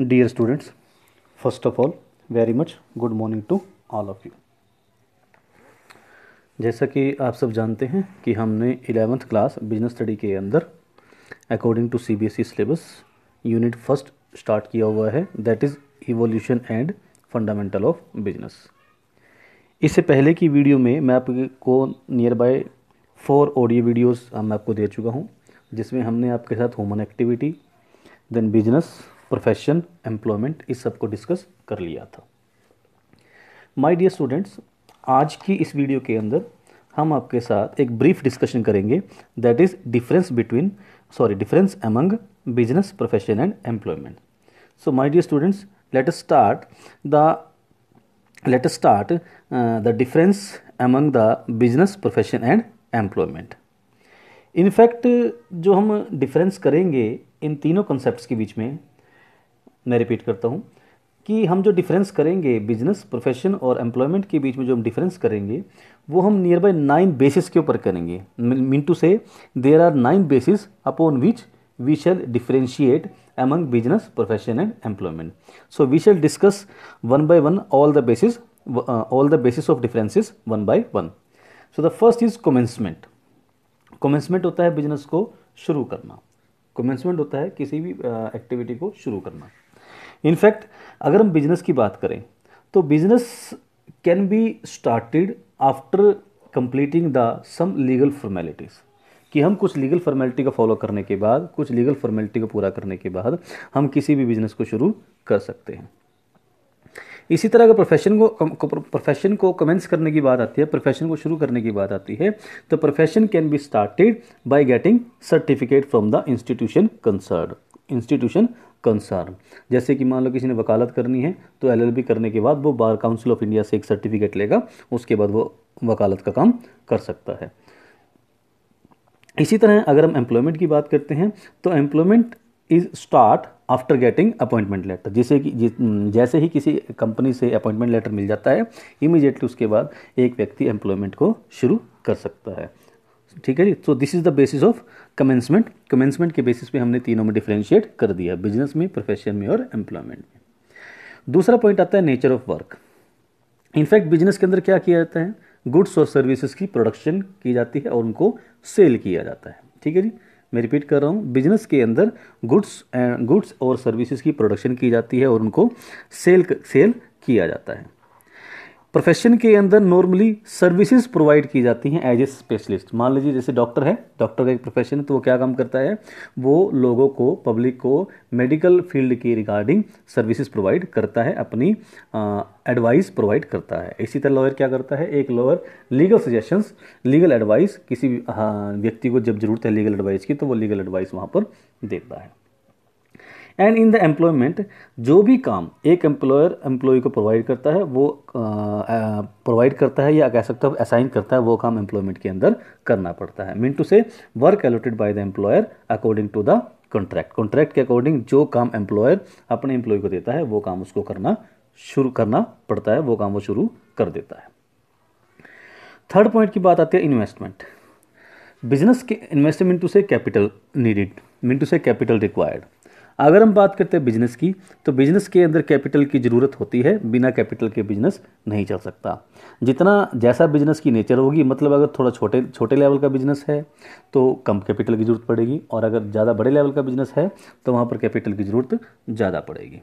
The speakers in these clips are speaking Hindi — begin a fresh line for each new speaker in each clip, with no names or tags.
Dear students, first of all, very much good morning to all of you. जैसा कि आप सब जानते हैं कि हमने एलेवेंथ क्लास बिजनेस स्टडी के अंदर according to C B S E syllabus unit first start किया हुआ है that is evolution and fundamental of business इससे पहले की वीडियो में मैं आपको near by four audio videos मैं आपको दे चुका हूँ जिसमें हमने आपके साथ human activity then business profession employment इस सब को डिस्कस कर लिया था माय डियर स्टूडेंट्स आज की इस वीडियो के अंदर हम आपके साथ एक ब्रीफ डिस्कशन करेंगे that is difference between sorry difference among business profession and employment so my dear students let start start the let us start uh, the difference among the business in fact जो हम डिफरेंस करेंगे इन तीनों कॉन्सेप्ट्स के बीच में मैं रिपीट करता हूँ कि हम जो डिफरेंस करेंगे बिजनेस प्रोफेशन और एम्प्लॉयमेंट के बीच में जो हम डिफरेंस करेंगे वो हम नियर बाई नाइन बेसिस के ऊपर करेंगे mean to say there are nine basis upon which we shall differentiate among business profession and employment so we shall discuss one by one all the basis all the basis of differences one by one so the first is commencement commencement होता है बिजनेस को शुरू करना कमेंसमेंट होता है किसी भी एक्टिविटी uh, को शुरू करना इनफैक्ट अगर हम बिजनेस की बात करें तो business can be started after completing the some legal formalities कि हम कुछ लीगल फॉर्मेलिटी का फॉलो करने के बाद कुछ लीगल फॉर्मेलिटी को पूरा करने के बाद हम किसी भी बिज़नेस को शुरू कर सकते हैं इसी तरह अगर प्रोफेशन को प्रोफेशन को कमेंस करने की बात आती है प्रोफेशन को शुरू करने की बात आती है तो profession can be started by getting certificate from the institution concerned institution concern जैसे कि मान लो किसी ने वकालत करनी है तो एलएलबी करने के बाद वो बार काउंसिल ऑफ इंडिया से एक सर्टिफिकेट लेगा उसके बाद वो वकालत का काम कर सकता है इसी तरह अगर हम एम्प्लॉयमेंट की बात करते हैं तो employment is start after getting appointment letter जैसे कि जैसे ही किसी कंपनी से अपॉइंटमेंट लेटर मिल जाता है इमीजिएटली उसके बाद एक व्यक्ति एम्प्लॉयमेंट को शुरू कर सकता है ठीक है जी so this is the basis of commencement commencement के बेसिस पे हमने तीनों में डिफ्रेंशिएट कर दिया बिजनेस में प्रोफेशन में और एम्प्लॉयमेंट में दूसरा पॉइंट आता है nature of work in fact business के अंदर क्या किया जाता है गुड्स और सर्विसेज की प्रोडक्शन की जाती है और उनको सेल किया जाता है ठीक है जी मैं रिपीट कर रहा हूँ बिजनेस के अंदर गुड्स गुड्स और सर्विसेज की प्रोडक्शन की जाती है और उनको सेल सेल किया जाता है प्रोफेशन के अंदर नॉर्मली सर्विसेज प्रोवाइड की जाती हैं एज ए स्पेशलिस्ट मान लीजिए जैसे डॉक्टर है डॉक्टर का एक प्रोफेशन है तो वो क्या काम करता है वो लोगों को पब्लिक को मेडिकल फील्ड की रिगार्डिंग सर्विसेज प्रोवाइड करता है अपनी एडवाइस प्रोवाइड करता है इसी तरह लॉयर क्या करता है एक lawyer legal suggestions legal advice किसी हाँ, व्यक्ति को जब ज़रूरत है लीगल एडवाइस की तो वो लीगल एडवाइस वहाँ पर देता है एंड इन द एम्प्लॉयमेंट जो भी काम एक एम्प्लॉयर एम्प्लॉय को प्रोवाइड करता है वो प्रोवाइड करता है या कह सकते हो असाइन करता है वो काम एम्प्लॉयमेंट के अंदर करना पड़ता है mean to say work allotted by the employer according to the contract contract के अकॉर्डिंग जो काम एम्प्लॉयर अपने एम्प्लॉय को देता है वो काम उसको करना शुरू करना पड़ता है वो काम वो शुरू कर देता है थर्ड पॉइंट की बात आती है इन्वेस्टमेंट बिजनेस के investment to say capital needed mean to say capital required अगर हम बात करते हैं बिजनेस की तो बिजनेस के अंदर कैपिटल की ज़रूरत होती है बिना कैपिटल के बिजनेस नहीं चल सकता जितना जैसा बिजनेस की नेचर होगी मतलब अगर थोड़ा छोटे छोटे लेवल का बिजनेस है तो कम कैपिटल की ज़रूरत पड़ेगी और अगर ज़्यादा बड़े लेवल का बिजनेस है तो वहाँ पर कैपिटल की ज़रूरत ज़्यादा पड़ेगी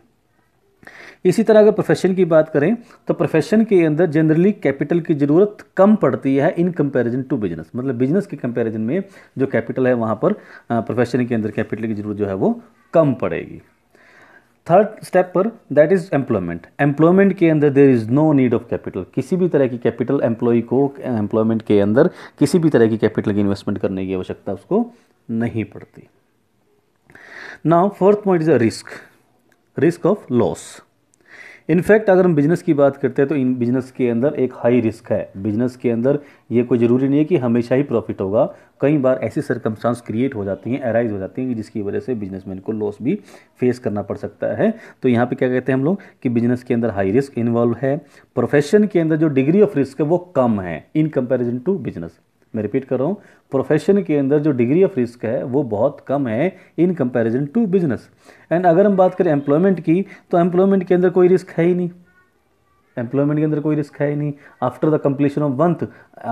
इसी तरह अगर प्रोफेशन की बात करें तो प्रोफेशन के अंदर जनरली कैपिटल की ज़रूरत कम पड़ती है इन कंपैरिजन टू बिजनेस मतलब बिजनेस के कंपैरिजन में जो कैपिटल है वहाँ पर प्रोफेशन के अंदर कैपिटल की ज़रूरत जो है वो कम पड़ेगी थर्ड स्टेप पर दैट इज एम्प्लॉयमेंट एम्प्लॉयमेंट के अंदर there is no need of capital किसी भी तरह की कैपिटल एम्प्लॉय को एम्प्लॉयमेंट के अंदर किसी भी तरह की कैपिटल की इन्वेस्टमेंट करने की आवश्यकता उसको नहीं पड़ती now fourth point is a risk risk of loss in fact अगर हम बिज़नेस की बात करते हैं तो इन बिज़नेस के अंदर एक हाई रिस्क है बिज़नेस के अंदर ये कोई ज़रूरी नहीं है कि हमेशा ही प्रॉफिट होगा कई बार ऐसी सरकमस्टांस क्रिएट हो जाती हैं अराइज हो जाती हैं जिसकी वजह से बिजनेसमैन को लॉस भी फेस करना पड़ सकता है तो यहाँ पे क्या कहते हैं हम लोग कि बिज़नेस के अंदर हाई रिस्क इन्वॉल्व है प्रोफेशन के अंदर जो डिग्री ऑफ रिस्क है वो कम है इन कंपेरिजन टू बिजनेस मैं रिपीट कर रहा हूँ प्रोफेशन के अंदर जो डिग्री ऑफ रिस्क है वो बहुत कम है in comparison to business and अगर हम बात करें एम्प्लॉयमेंट की तो एम्प्लॉयमेंट के अंदर कोई रिस्क है ही नहीं एम्प्लॉयमेंट के अंदर कोई रिस्क है ही नहीं after the completion of month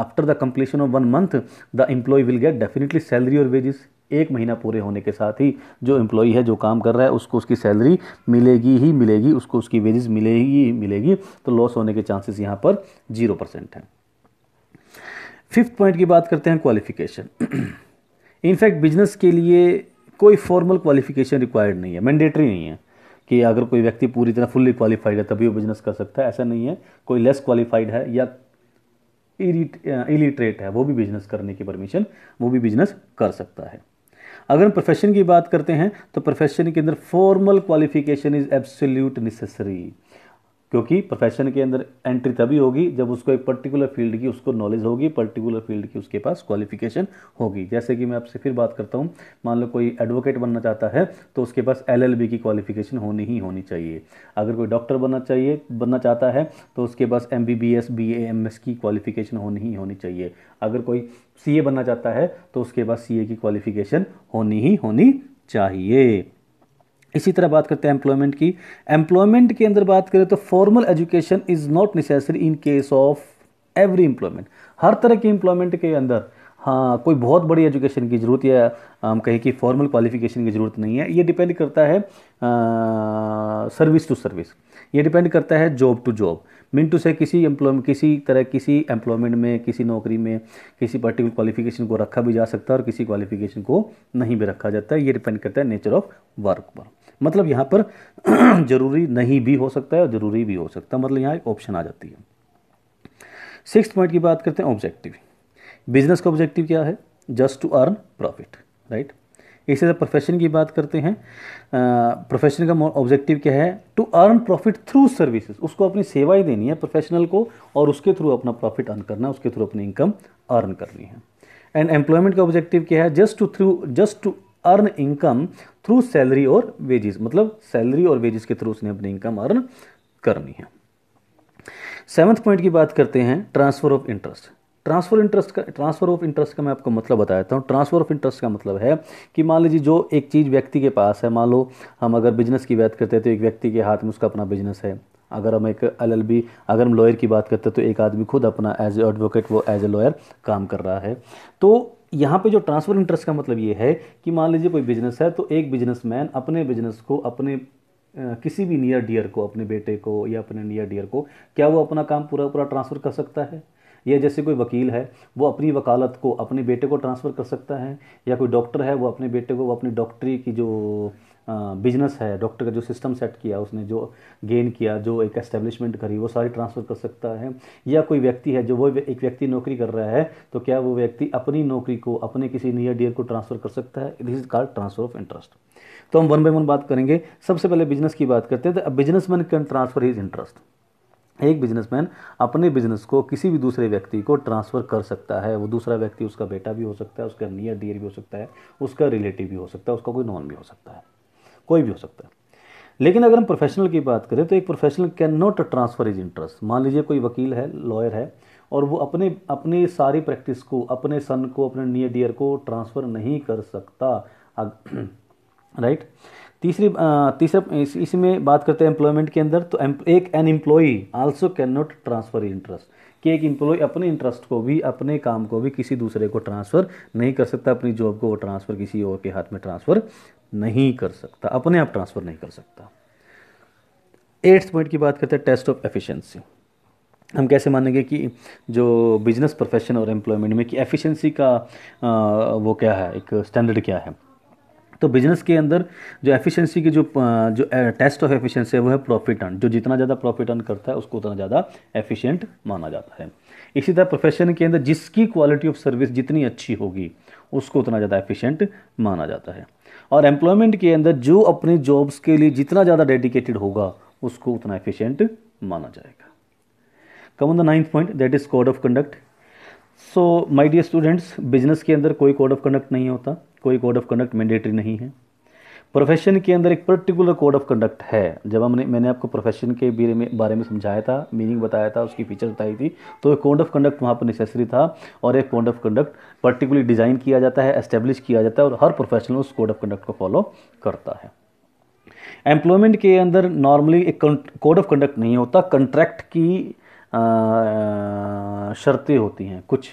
after the completion of one month the employ will get definitely salary और वेजेस एक महीना पूरे होने के साथ ही जो एम्प्लॉई है जो काम कर रहा है उसको उसकी सैलरी मिलेगी ही मिलेगी उसको उसकी वेजेस मिलेगी ही मिलेगी तो लॉस होने के चांसेस यहाँ पर जीरो परसेंट हैं फिफ्थ पॉइंट की बात करते हैं क्वालिफिकेशन इनफैक्ट बिजनेस के लिए कोई फॉर्मल क्वालिफिकेशन रिक्वायर्ड नहीं है मैंडेटरी नहीं है कि अगर कोई व्यक्ति पूरी तरह फुल्ली क्वालिफाइड है तभी वो बिजनेस कर सकता है ऐसा नहीं है कोई लेस क्वालिफाइड है या इलिटरेट uh, है वो भी बिजनेस करने की परमिशन वो भी बिजनेस कर सकता है अगर हम प्रोफेशन की बात करते हैं तो प्रोफेशन के अंदर formal qualification is absolute necessary क्योंकि प्रोफेशन के अंदर एंट्री तभी होगी जब उसको एक पर्टिकुलर फील्ड की उसको नॉलेज होगी पर्टिकुलर फील्ड की उसके पास क्वालिफिकेशन होगी जैसे कि मैं आपसे फिर बात करता हूँ मान लो कोई एडवोकेट बनना चाहता है तो उसके पास एलएलबी की क्वालिफिकेशन होनी ही होनी चाहिए अगर कोई डॉक्टर बनना चाहिए बनना चाहता है तो उसके पास M B B S B M S की क्वालिफिकेशन होनी ही होनी चाहिए अगर कोई सी ए बनना चाहता है तो उसके पास सी ए की क्वालिफिकेशन होनी ही होनी चाहिए इसी तरह बात करते हैं एम्प्लॉयमेंट की एम्प्लॉयमेंट के अंदर बात करें तो formal education is not necessary in case of every employment हर तरह की एम्प्लॉयमेंट के अंदर हाँ कोई बहुत बड़ी एजुकेशन की ज़रूरत या हम कहें कि फॉर्मल क्वालिफिकेशन की ज़रूरत नहीं है ये डिपेंड करता है सर्विस टू सर्विस ये डिपेंड करता है जॉब टू जॉब मिनटू से किसी एम्प्लॉय किसी तरह किसी एम्प्लॉयमेंट में किसी नौकरी में किसी पर्टिकुलर क्वालिफिकेशन को रखा भी जा सकता है और किसी क्वालिफिकेशन को नहीं भी रखा जाता है ये डिपेंड करता है नेचर ऑफ वर्क पर मतलब यहाँ पर ज़रूरी नहीं भी हो सकता है और ज़रूरी भी हो सकता है मतलब यहाँ एक ऑप्शन आ जाती है सिक्स पॉइंट की बात करते हैं ऑब्जेक्टिव बिजनेस का ऑब्जेक्टिव क्या है just to earn profit right इसी तरह प्रोफेशन की बात करते हैं प्रोफेशन का ऑब्जेक्टिव क्या है to earn profit through services उसको अपनी सेवाएं देनी है प्रोफेशनल को और उसके थ्रू अपना प्रॉफिट अर्न करना है उसके थ्रू अपनी इनकम अर्न करनी है एंड एम्प्लॉयमेंट का ऑब्जेक्टिव क्या है just to through just to earn income through salary और वेजेस मतलब सैलरी और वेजेस के थ्रू उसने अपनी इनकम अर्न करनी है सेवन्थ पॉइंट की बात करते हैं transfer of interest transfer interest का ट्रांसफर ऑफ इंटरेस्ट का मैं आपको मतलब बता देता हूँ ट्रांसफर ऑफ इंटरेस्ट का मतलब है कि मान लीजिए जो एक चीज़ व्यक्ति के पास है मान लो हम अगर बिजनेस की बात करते हैं तो एक व्यक्ति के हाथ में उसका अपना बिजनेस है अगर हम एक बी अगर हम लॉयर की बात करते हैं तो एक आदमी खुद अपना एज ए एडवोकेट वो एज ए लॉयर काम कर रहा है तो यहाँ पे जो ट्रांसफर इंटरेस्ट का मतलब ये है कि मान लीजिए कोई बिजनेस है तो एक बिजनेसमैन अपने बिजनेस को अपने किसी भी नियर डियर को अपने बेटे को या अपने नियर डियर को क्या वो अपना काम पूरा पूरा ट्रांसफ़र कर सकता है या जैसे कोई वकील है वो अपनी वकालत को अपने बेटे को ट्रांसफ़र कर सकता है या कोई डॉक्टर है वो अपने बेटे को वो अपनी डॉक्टरी की जो बिजनेस है डॉक्टर का जो सिस्टम सेट किया उसने जो गेन किया जो एक एस्टेब्लिशमेंट करी वो सारी ट्रांसफ़र कर सकता है या कोई व्यक्ति है जो वो एक व्यक्ति नौकरी कर रहा है तो क्या वो व्यक्ति अपनी नौकरी को अपने किसी नियर डियर को ट्रांसफ़र कर सकता है this is called transfer of interest तो हम वन बाई वन बात करेंगे सबसे पहले बिजनेस की बात करते हैं तो business man can transfer his interest एक बिजनेसमैन अपने बिजनेस को किसी भी दूसरे व्यक्ति को ट्रांसफ़र कर सकता है वो दूसरा व्यक्ति उसका बेटा भी हो सकता है उसका नियर डियर भी हो सकता है उसका रिलेटिव भी हो सकता है उसका कोई नॉन भी हो सकता है कोई भी हो सकता है लेकिन अगर हम प्रोफेशनल की बात करें तो एक professional can not transfer his interest मान लीजिए कोई वकील है लॉयर है और वो अपने अपनी सारी प्रैक्टिस को अपने सन को अपने नियर डियर को ट्रांसफ़र नहीं कर सकता राइट right? तीसरी तीसरा इस, में बात करते हैं एम्प्लॉयमेंट के अंदर तो एक an employee also can not transfer interest कि एक एम्प्लॉय अपने इंटरेस्ट को भी अपने काम को भी किसी दूसरे को ट्रांसफ़र नहीं कर सकता अपनी जॉब को वो ट्रांसफ़र किसी और के हाथ में ट्रांसफ़र नहीं कर सकता अपने आप ट्रांसफ़र नहीं कर सकता एट्थ पॉइंट की बात करते हैं टेस्ट ऑफ एफिशिएंसी हम कैसे मानेंगे कि जो बिजनेस प्रोफेशन और एम्प्लॉयमेंट में कि एफिशिएंसी का वो क्या है एक स्टैंडर्ड क्या है तो बिजनेस के अंदर जो एफिशिएंसी की जो जो टेस्ट ऑफ एफिशिएंसी है वो है प्रॉफिट अर्न जो जितना ज़्यादा प्रॉफिट अर्न करता है उसको उतना ज़्यादा एफिशिएंट माना जाता है इसी तरह प्रोफेशन के अंदर जिसकी क्वालिटी ऑफ सर्विस जितनी अच्छी होगी उसको उतना ज़्यादा एफिशिएंट माना जाता है और एम्प्लॉयमेंट के अंदर जो अपनी जॉब्स के लिए जितना ज़्यादा डेडिकेटेड होगा उसको उतना एफिशिएंट माना जाएगा come on the ninth point that is code of conduct so my dear students business के अंदर कोई कोड ऑफ कंडक्ट नहीं होता कोई कोड ऑफ कंडक्ट मैंडेटरी नहीं है प्रोफेशन के अंदर एक पर्टिकुलर कोड ऑफ कंडक्ट है जब हमने मैंने आपको प्रोफेशन के बारे में बारे में समझाया था मीनिंग बताया था उसकी फीचर बताई थी तो एक कोड ऑफ कंडक्ट वहाँ पर नेसेसरी था और एक code of conduct particular design किया जाता है एस्टेब्लिश किया जाता है और हर प्रोफेशनल उस कोड ऑफ कंडक्ट को फॉलो करता है एम्प्लॉयमेंट के अंदर नॉर्मली एक कोड ऑफ कंडक्ट नहीं होता कंट्रैक्ट की शर्तें होती हैं कुछ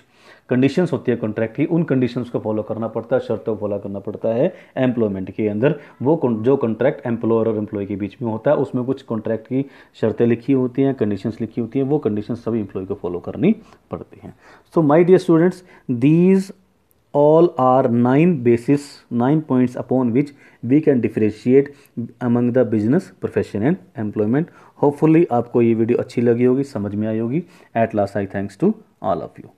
कंडीशंस होती है कॉन्ट्रैक्ट की उन कंडीशंस को फॉलो करना पड़ता है शर्तों को फॉलो करना पड़ता है एम्प्लॉयमेंट के अंदर वो जो कॉन्ट्रैक्ट एम्प्लॉयर और एम्प्लॉय के बीच में होता है उसमें कुछ कॉन्ट्रैक्ट की शर्तें लिखी होती हैं कंडीशंस लिखी होती हैं वो कंडीशन सभी एम्प्लॉय को फॉलो करनी पड़ती हैं so my dear students these all are nine basis nine points upon which we can differentiate among the business profession and employment hopefully aapko ye video achhi lagi hogi samajh mein aayi hogi at last i thanks to all of you